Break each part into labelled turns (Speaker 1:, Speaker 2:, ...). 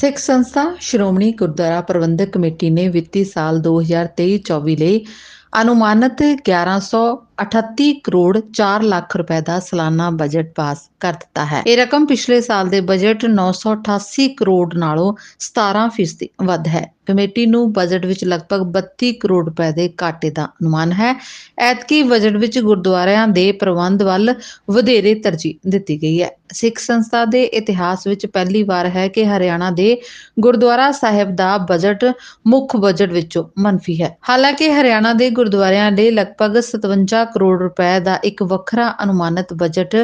Speaker 1: ਸਿੱਖ ਸੰਸਥਾ ਸ਼੍ਰੋਮਣੀ ਗੁਰਦੁਆਰਾ ਪ੍ਰਬੰਧਕ ਕਮੇਟੀ ਨੇ ਵਿੱਤੀ ਸਾਲ 2023-24 ਲਈ ਅਨੁਮਾਨਿਤ 1100 38 ਕਰੋੜ 4 ਲੱਖ ਰੁਪਏ ਦਾ ਸਾਲਾਨਾ ਬਜਟ ਪਾਸ ਕਰ ਦਿੱਤਾ ਹੈ ਇਹ ਰਕਮ ਪਿਛਲੇ ਸਾਲ ਦੇ ਬਜਟ 988 ਕਰੋੜ ਨਾਲੋਂ 17% ਵੱਧ ਹੈ ਕਮੇਟੀ ਨੂੰ ਬਜਟ ਵਿੱਚ ਲਗਭਗ 32 ਕਰੋੜ ਰੁਪਏ ਦੇ ਘਾਟੇ ਦਾ ਅਨੁਮਾਨ ਹੈ ਐਤਕੀ ਬਜਟ ਵਿੱਚ ਗੁਰਦੁਆਰਿਆਂ ਦੇ ਪ੍ਰਬੰਧ ਵੱਲ ਵਧੇਰੇ ਤਰਜੀਹ ਦਿੱਤੀ ਗਈ ਹੈ ਸਿੱਖ ਸੰਸਥਾ ਦੇ ਇਤਿਹਾਸ ਵਿੱਚ ਪਹਿਲੀ ਵਾਰ ਹੈ ਕਿ ਹਰਿਆਣਾ ਦੇ ਗੁਰਦੁਆਰਾ ਸਾਹਿਬ ਦਾ ਬਜਟ ਮੁੱਖ ਬਜਟ ਵਿੱਚੋਂ ਮੰਨਫੀ ਹੈ ਹਾਲਾਂਕਿ ਹਰਿਆਣਾ ਦੇ ਗੁਰਦੁਆਰਿਆਂ ਦੇ ਲਗਭਗ 57 ਕਰੋੜ ਰੁਪਏ ਦਾ ਇੱਕ ਵੱਖਰਾ ਅਨੁਮਾਨਿਤ ਬਜਟ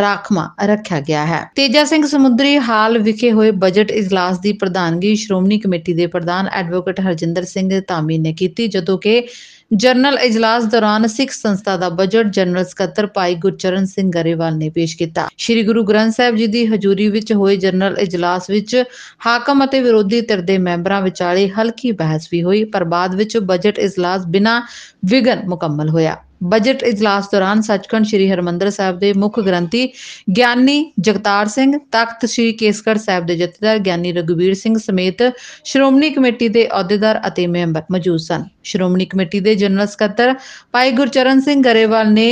Speaker 1: ਰਾਖਮਾ ਰੱਖਿਆ ਗਿਆ ਹੈ ਤੇਜਾ ਸਿੰਘ ਸਮੁੰਦਰੀ ਹਾਲ ਵਿਖੇ ਹੋਏ ਬਜਟ ਇਜਲਾਸ ਦੀ ਪ੍ਰਧਾਨਗੀ ਸ਼੍ਰੋਮਣੀ ਕਮੇਟੀ ਦੇ ਪ੍ਰਧਾਨ ਐਡਵੋਕੇਟ ਹਰਜਿੰਦਰ ਸਿੰਘ ਧਾਮੀ ਨੇ ਕੀਤੀ ਜਦੋਂ ਕਿ ਜਨਰਲ ਇਜਲਾਸ ਦੌਰਾਨ ਸਿੱਖ ਸੰਸਥਾ ਦਾ ਬਜਟ ਜਨਰਲ ਸਕੱਤਰ ਪਾਈ ਗੁਰਚਰਨ ਸਿੰਘ ਗਰੇਵਾਲ ਨੇ ਪੇਸ਼ ਕੀਤਾ ਸ੍ਰੀ ਗੁਰੂ ਗ੍ਰੰਥ ਸਾਹਿਬ ਜੀ ਦੀ ਹਜ਼ੂਰੀ ਵਿੱਚ ਹੋਏ ਜਨਰਲ ਇਜਲਾਸ ਵਿੱਚ ਹਾਕਮ ਅਤੇ ਵਿਰੋਧੀ ਧਿਰ ਦੇ ਮੈਂਬਰਾਂ ਵਿਚਾਲੇ ਹਲਕੀ ਬਹਿਸ ਵੀ ਹੋਈ ਪਰ ਬਾਅਦ ਵਿੱਚ ਬਜਟ ਇਜਲਾਸ ਬਿਨਾਂ ਵਿਗਨ ਮੁਕੰਮਲ ਹੋਇਆ ਬਜਟ اجلاس ਦੌਰਾਨ ਸੱਚਖੰਡ ਸ੍ਰੀ ਹਰਮੰਦਰ ਸਾਹਿਬ ਦੇ ਮੁੱਖ ਗ੍ਰੰਥੀ ਗਿਆਨੀ ਜਗਤਾਰ ਸਿੰਘ ਤਖਤ ਸ੍ਰੀ ਕੇਸਗੜ੍ਹ ਸਾਹਿਬ ਦੇ ਜਥੇਦਾਰ ਗਿਆਨੀ ਰਗਵੀਰ ਸਿੰਘ ਸਮੇਤ ਸ਼੍ਰੋਮਣੀ ਕਮੇਟੀ ਦੇ ਅਹੁਦੇਦਾਰ ਅਤੇ ਮੈਂਬਰ ਮੌਜੂਦ ਸਨ ਸ਼੍ਰੋਮਣੀ ਕਮੇਟੀ ਦੇ ਜਨਰਲ ਸਕੱਤਰ ਪਾਈ ਗੁਰਚਰਨ ਸਿੰਘ ਗਰੇਵਾਲ ਨੇ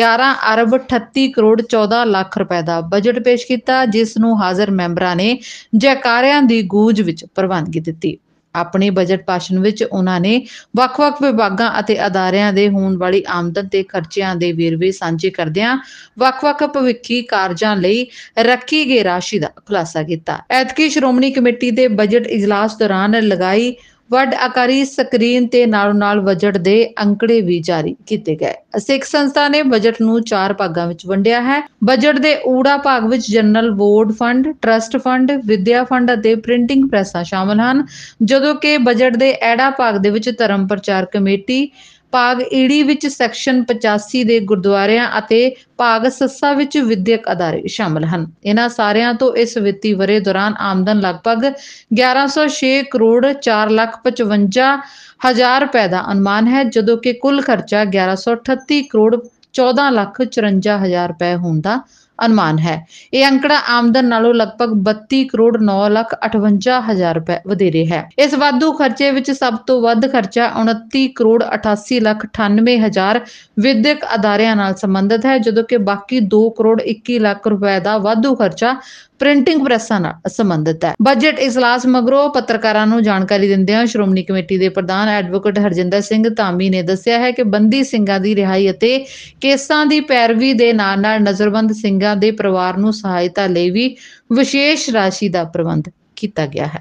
Speaker 1: 11 ਅਰਬ 38 ਕਰੋੜ 14 ਲੱਖ ਰੁਪਏ ਦਾ ਬਜਟ ਪੇਸ਼ ਕੀਤਾ ਜਿਸ ਨੂੰ ਹਾਜ਼ਰ ਮੈਂਬਰਾਂ ਨੇ ਜੈਕਾਰਿਆਂ ਦੀ ਗੂੰਜ ਵਿੱਚ ਪ੍ਰਵਾਨਗੀ ਦਿੱਤੀ ਆਪਣੇ ਬਜਟ ਪਾਸ਼ਨ ਵਿੱਚ ਉਹਨਾਂ ਨੇ ਵੱਖ-ਵੱਖ ਵਿਭਾਗਾਂ ਅਤੇ ਅਦਾਰਿਆਂ ਦੇ ਹੋਣ ਵਾਲੀ ਆਮਦਨ ਤੇ ਖਰਚਿਆਂ ਦੇ ਵੇਰਵੇ ਸਾਂਝੇ ਕਰਦਿਆਂ ਵੱਖ-ਵੱਖ ਭਵਿੱਖੀ ਕਾਰਜਾਂ ਲਈ ਰੱਖੀ ਗਈ ਰਾਸ਼ੀ ਦਾ ਖੁਲਾਸਾ ਕੀਤਾ। ਐਤਕੀ ਸ਼੍ਰੋਮਣੀ ਕਮੇਟੀ ਦੇ ਬਜਟ ਇਜਲਾਸ ਦੌਰਾਨ ਲਗਾਈ ਵੱਡ ਆਕਾਰੀ ਸਕਰੀਨ ਤੇ ਨਾਲ ਨਾਲ ਬਜਟ ਦੇ ਅੰਕੜੇ ਵੀ ਜਾਰੀ ਕੀਤੇ ਗਏ ਸਿੱਖ ਸੰਸਥਾ ਨੇ ਬਜਟ ਨੂੰ ਚਾਰ ਭਾਗਾਂ ਵਿੱਚ ਵੰਡਿਆ ਹੈ ਬਜਟ ਦੇ ਊੜਾ ਭਾਗ ਵਿੱਚ general board fund trust fund ਵਿਦਿਆ ਫੰਡ ਅਤੇ ਪ੍ਰਿੰਟਿੰਗ ਪ੍ਰੈਸਾਂ ਸ਼ਾਮਲ ਹਨ ਜਦੋਂ ਕਿ ਬਜਟ ਦੇ ਐੜਾ ਭਾਗ ਦੇ ਵਿੱਚ ਧਰਮ ਪ੍ਰਚਾਰ ਕਮੇਟੀ ਭਾਗ ਈੜੀ ਵਿੱਚ ਸੈਕਸ਼ਨ 85 ਦੇ ਗੁਰਦੁਆਰਿਆਂ ਅਤੇ ਭਾਗ ਸੱਸਾ ਵਿੱਚ ਵਿਦਿਅਕ ਅਦਾਰੇ ਸ਼ਾਮਲ ਹਨ ਇਹਨਾਂ ਸਾਰਿਆਂ ਤੋਂ ਇਸ ਵਿੱਤੀ ਵਰੇ ਦੌਰਾਨ ਆਮਦਨ ਲਗਭਗ 1106 ਕਰੋੜ 4 ਲੱਖ 55 ਹਜ਼ਾਰ ਰੁਪਏ ਦਾ ਅਨੁਮਾਨ ਹੈ ਜਦੋਂ ਕਿ ਕੁੱਲ ਖਰਚਾ 1138 ਕਰੋੜ 14 ਲੱਖ 54 ਹਜ਼ਾਰ ਰੁਪਏ ਹੋਣ ਦਾ ਅਨੁਮਾਨ ਹੈ ਇਹ ਅੰਕੜਾ ਆਮਦਨ ਨਾਲੋਂ ਲਗਭਗ 32 ਕਰੋੜ 9 ਲੱਖ 58 ਹਜ਼ਾਰ ਰੁਪਏ ਵਧੇਰੇ ਹੈ ਇਸ ਵਾਧੂ ਖਰਚੇ ਵਿੱਚ ਸਭ ਤੋਂ ਵੱਧ ਖਰਚਾ 29 ਕਰੋੜ 88 ਲੱਖ 98 ਹਜ਼ਾਰ ਵਿਦਿਅਕ ਅਦਾਰਿਆਂ ਨਾਲ ਸੰਬੰਧਿਤ ਹੈ ਜਦੋਂ ਕਿ ਬਾਕੀ 2 ਕਰੋੜ 21 ਲੱਖ ਰੁਪਏ ਦਾ ਵਾਧੂ ਖਰਚਾ ਪ੍ਰਿੰਟਿੰਗ ਪ੍ਰੈਸਾਂ ਨਾਲ ਸੰਬੰਧਿਤ ਹੈ ਬਜਟ ਇਜਲਾਸ ਮਗਰੋਂ ਪੱਤਰਕਾਰਾਂ ਨੂੰ ਜਾਣਕਾਰੀ ਦਿੰਦੇ ਹਾਂ ਸ਼੍ਰੋਮਣੀ ਕਮੇਟੀ ਦੇ ਪ੍ਰਧਾਨ ਐਡਵੋਕੇਟ ਹਰਜਿੰਦਰ ਸਿੰਘ ਧਾਮੀ ਨੇ ਦੱਸਿਆ ਹੈ ਕਿ ਬੰਦੀ ਸਿੰਘਾਂ ਦੀ ਰਿਹਾਈ ਅਤੇ ਕੇਸਾਂ ਦੀ ਪੈਰਵੀ ਦੇ ਨਾਲ ਨਾਲ ਨਜ਼ਰਬੰਦ ਸਿੰਘਾਂ ਪੀੜਤਾਂ ਦੇ ਪਰਿਵਾਰ ਨੂੰ ਸਹਾਇਤਾ ਲਈ ਵੀ ਵਿਸ਼ੇਸ਼ ਰਾਸ਼ੀ ਦਾ ਪ੍ਰਬੰਧ ਕੀਤਾ ਗਿਆ ਹੈ